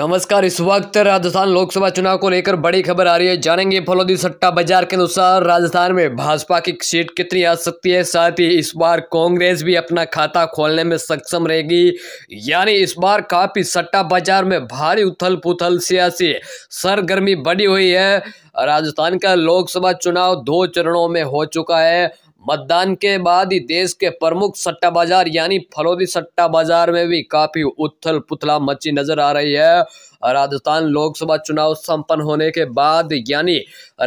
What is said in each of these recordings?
नमस्कार इस वक्त राजस्थान लोकसभा चुनाव को लेकर बड़ी खबर आ रही है जानेंगे फलोदी सट्टा बाजार के अनुसार राजस्थान में भाजपा की सीट कितनी आ सकती है साथ ही इस बार कांग्रेस भी अपना खाता खोलने में सक्षम रहेगी यानी इस बार काफी सट्टा बाजार में भारी उथल पुथल सियासी सरगर्मी बढ़ी हुई है राजस्थान का लोकसभा चुनाव दो चरणों में हो चुका है मतदान के बाद ही देश के प्रमुख सट्टा बाजार यानी फलोदी सट्टा बाजार में भी काफी उथल पुथला मची नजर आ रही है राजस्थान लोकसभा चुनाव संपन्न होने के बाद यानी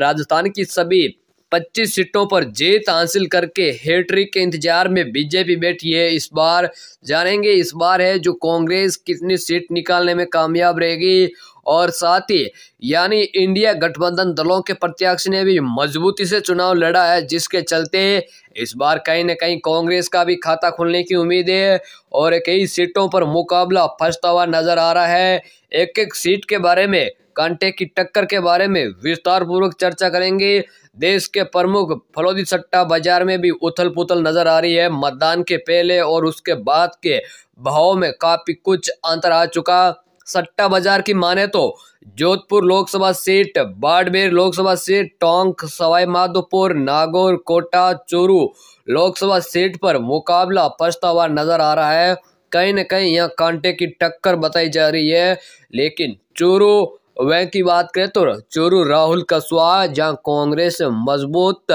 राजस्थान की सभी 25 सीटों पर जीत हासिल करके हेट्रिक के इंतजार में बीजेपी बैठी है इस बार जानेंगे इस बार है जो कांग्रेस कितनी सीट निकालने में कामयाब रहेगी और साथ ही यानी इंडिया गठबंधन दलों के प्रत्याशी ने भी मजबूती से चुनाव लड़ा है जिसके चलते इस बार कहीं ना कहीं कांग्रेस का भी खाता खुलने की उम्मीद है और कई सीटों पर मुकाबला फंसता हुआ नजर आ रहा है एक एक सीट के बारे में कांटे की टक्कर के बारे में विस्तार पूर्वक चर्चा करेंगे देश के प्रमुख फलोदी सट्टा बाजार में भी उथल पुथल नजर आ रही है मतदान के पहले और उसके बाद के भाव में काफी कुछ अंतर आ चुका सट्टा बाजार की माने तो Jodhpur Lok Sabha seat Barmer Lok Sabha seat Tonk Sawai Madhopur Nagaur Kota Churu Lok Sabha seat पर मुकाबला पछतावा नजर आ रहा है कहीं न कहीं यहाँ कांटे की टक्कर बताई जा रही है लेकिन चूरू वह की बात करें तो चूरू राहुल कसवा जहाँ कांग्रेस मजबूत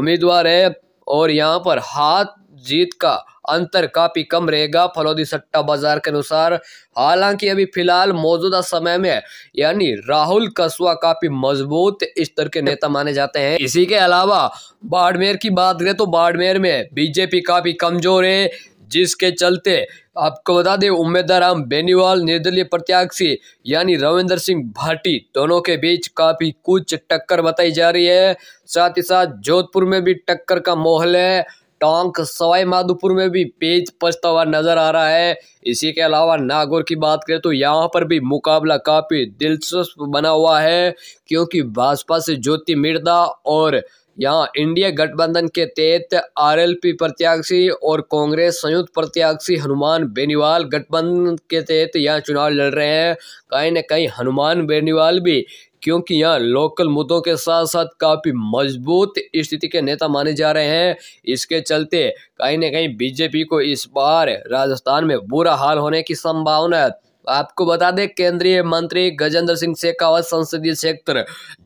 उम्मीदवार है और यहाँ पर हाथ जीत का अंतर काफ़ी कम रहेगा फलौदी सट्टा बाजार के अनुसार हालांकि अभी फिलहाल मौजूदा समय में यानी राहुल कसवा काफ़ी मजबूत स्तर के नेता माने जाते हैं इसी के अलावा बाड़मेर की बात करें तो बाड़मेर में बीजेपी काफ़ी कमजोर है जिसके चलते आपको बता दें उम्मीदवाराम बेनीवाल निर्दलीय प्रत्याशी यानी रविंद्र सिंह भाटी दोनों के बीच काफी कुछ टक्कर बताई जा रही है साथ ही साथ जोधपुर में भी टक्कर का माहौल है टोंक सवाई माधोपुर में भी पेज पछता हुआ नजर आ रहा है इसी के अलावा नागौर की बात करें तो यहाँ पर भी मुकाबला काफी दिलचस्प बना हुआ है क्योंकि भाजपा से ज्योति मिर्दा और यहाँ इंडिया गठबंधन के तहत आरएलपी प्रत्याशी और कांग्रेस संयुक्त प्रत्याशी हनुमान बेनीवाल गठबंधन के तहत यहाँ चुनाव लड़ रहे हैं कहीं ना कहीं हनुमान बेनीवाल भी क्योंकि यहाँ लोकल मुद्दों के साथ साथ काफ़ी मजबूत स्थिति के नेता माने जा रहे हैं इसके चलते कहीं ना कहीं बीजेपी को इस बार राजस्थान में बुरा हाल होने की संभावना है आपको बता दें केंद्रीय मंत्री गजेंद्र सिंह शेखावत संसदीय क्षेत्र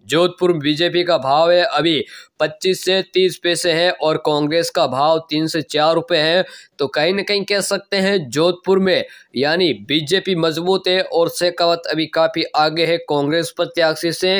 जोधपुर बीजेपी का भाव है अभी 25 से 30 पैसे है और कांग्रेस का भाव तीन से चार रुपए है तो कहीं ना कहीं कह सकते हैं जोधपुर में यानी बीजेपी मजबूत है और शेखावत अभी काफ़ी आगे है कांग्रेस प्रत्याशी से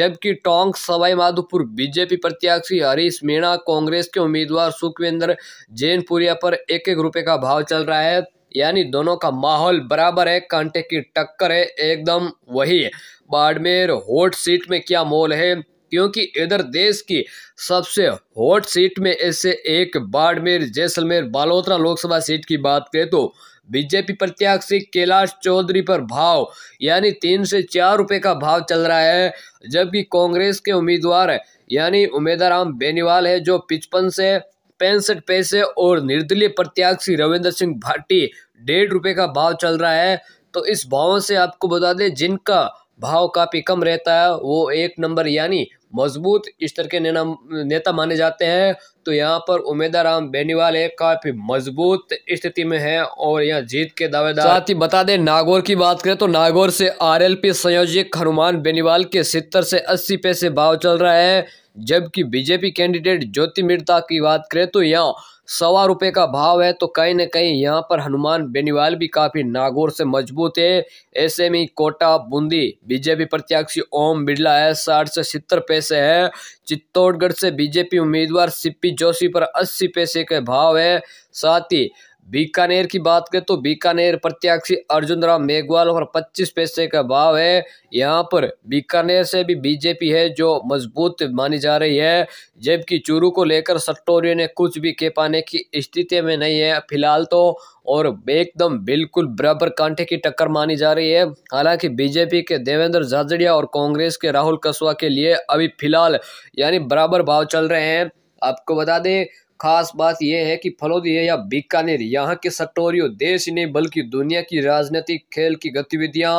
जबकि टोंक सवाई माधोपुर बीजेपी प्रत्याशी हरीश मीणा कांग्रेस के उम्मीदवार सुखविंदर जैनपुरिया पर एक एक रुपये का भाव चल रहा है यानी दोनों का माहौल बराबर है कांटे की टक्कर है एकदम वही बाड़मेर हॉट सीट में क्या मोल है क्योंकि इधर देश की सबसे हॉट सीट में ऐसे एक बाड़मेर जैसलमेर बालोतरा लोकसभा सीट की बात करें तो बीजेपी प्रत्याशी कैलाश चौधरी पर भाव यानी तीन से चार रुपए का भाव चल रहा है जबकि कांग्रेस के उम्मीदवार यानी उमेदाराम बेनीवाल है जो पिचपन से पैंसठ पैसे और निर्दलीय प्रत्याशी रविंद्र सिंह भाटी डेढ़ रुपये का भाव चल रहा है तो इस भावों से आपको बता दें जिनका भाव काफ़ी कम रहता है वो एक नंबर यानी मजबूत स्तर के नेना नेता माने जाते हैं तो यहाँ पर उमेदाराम बेनीवाल एक काफ़ी मजबूत स्थिति में है और यहाँ जीत के दावेदार साथ ही बता दें नागौर की बात करें तो नागौर से आरएलपी संयोजक हनुमान बेनीवाल के सितर से अस्सी पैसे भाव चल रहा है जबकि बीजेपी कैंडिडेट ज्योति मिर्ता की बात करें तो यहाँ सवा रुपये का भाव है तो कहीं ना कहीं यहाँ पर हनुमान बेनीवाल भी काफ़ी नागौर से मजबूत है ऐसे में कोटा बूंदी बीजेपी प्रत्याशी ओम बिरला है साठ से सितर पैसे है चित्तौड़गढ़ से बीजेपी उम्मीदवार सिप्पी जोशी पर अस्सी पैसे के भाव है साथ ही बीकानेर की बात करें तो बीकानेर प्रत्याशी अर्जुन राम मेघवाल और 25 पैसे का भाव है यहाँ पर बीकानेर से भी बीजेपी है जो मजबूत मानी जा रही है जबकि चूरू को लेकर सट्टोरिया ने कुछ भी कह पाने की स्थिति में नहीं है फिलहाल तो और एकदम बिल्कुल बराबर कांटे की टक्कर मानी जा रही है हालांकि बीजेपी के देवेंद्र झाजड़िया और कांग्रेस के राहुल कसवा के लिए अभी फिलहाल यानी बराबर भाव चल रहे हैं आपको बता दें खास बात यह है कि फलोदी है या बीकानेर यहाँ के सटोरियो देश ही नहीं बल्कि दुनिया की राजनीतिक खेल की गतिविधियाँ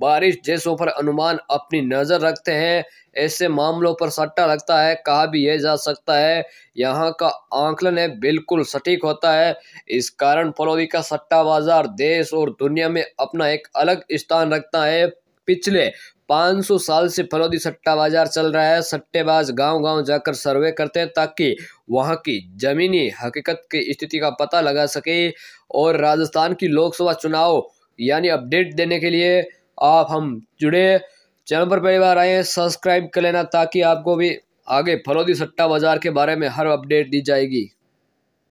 बारिश जैसों पर अनुमान अपनी नज़र रखते हैं ऐसे मामलों पर सट्टा लगता है कहा भी यह जा सकता है यहाँ का आंकलन है बिल्कुल सटीक होता है इस कारण फलोदी का सट्टा बाजार देश और दुनिया में अपना एक अलग स्थान रखता है पिछले 500 साल से फलौदी सट्टा बाजार चल रहा है सट्टेबाज गांव-गांव जाकर सर्वे करते हैं ताकि वहां की ज़मीनी हकीकत की स्थिति का पता लगा सके और राजस्थान की लोकसभा चुनाव यानी अपडेट देने के लिए आप हम जुड़े चैनल पर पहली बार आए सब्सक्राइब कर लेना ताकि आपको भी आगे फलौदी सट्टा बाजार के बारे में हर अपडेट दी जाएगी